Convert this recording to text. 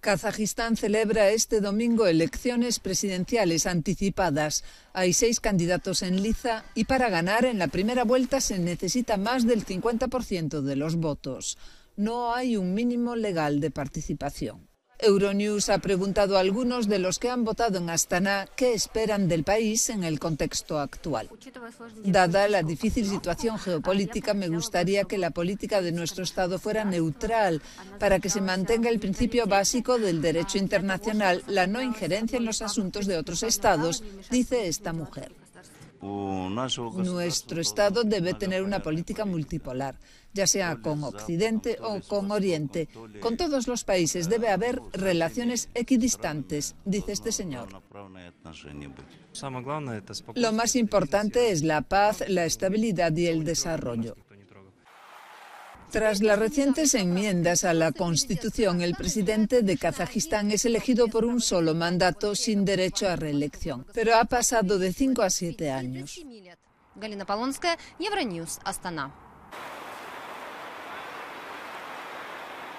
Kazajistán celebra este domingo elecciones presidenciales anticipadas. Hay seis candidatos en liza y para ganar en la primera vuelta se necesita más del 50% de los votos. No hay un mínimo legal de participación. Euronews ha preguntado a algunos de los que han votado en Astana qué esperan del país en el contexto actual. Dada la difícil situación geopolítica, me gustaría que la política de nuestro Estado fuera neutral para que se mantenga el principio básico del derecho internacional, la no injerencia en los asuntos de otros Estados, dice esta mujer. Nuestro Estado debe tener una política multipolar, ya sea con Occidente o con Oriente. Con todos los países debe haber relaciones equidistantes, dice este señor. Lo más importante es la paz, la estabilidad y el desarrollo. Tras las recientes enmiendas a la Constitución, el presidente de Kazajistán es elegido por un solo mandato sin derecho a reelección, pero ha pasado de 5 a 7 años.